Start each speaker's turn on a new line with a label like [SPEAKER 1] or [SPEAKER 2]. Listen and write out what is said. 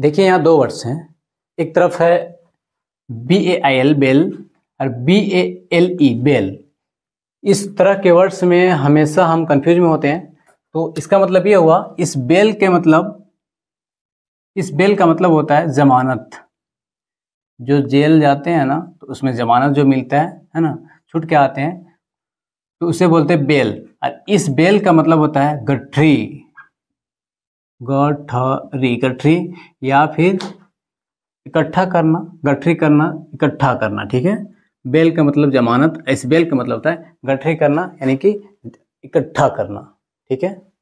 [SPEAKER 1] देखिए यहाँ दो वर्ड्स हैं एक तरफ है
[SPEAKER 2] B A I L bail और B A L E bale इस तरह के वर्ड्स में हमेशा हम कंफ्यूज में होते हैं तो इसका मतलब ये हुआ इस बेल के मतलब इस बेल का मतलब होता है जमानत जो जेल जाते हैं ना तो उसमें जमानत जो मिलता है है ना छूट के आते हैं तो उसे बोलते हैं बेल और इस बेल का मतलब होता है गठरी गठरी गठरी या फिर इकट्ठा करना गठरी करना इकट्ठा करना ठीक है बेल का मतलब जमानत इस बेल का मतलब होता है गठरी करना यानी कि इकट्ठा करना ठीक है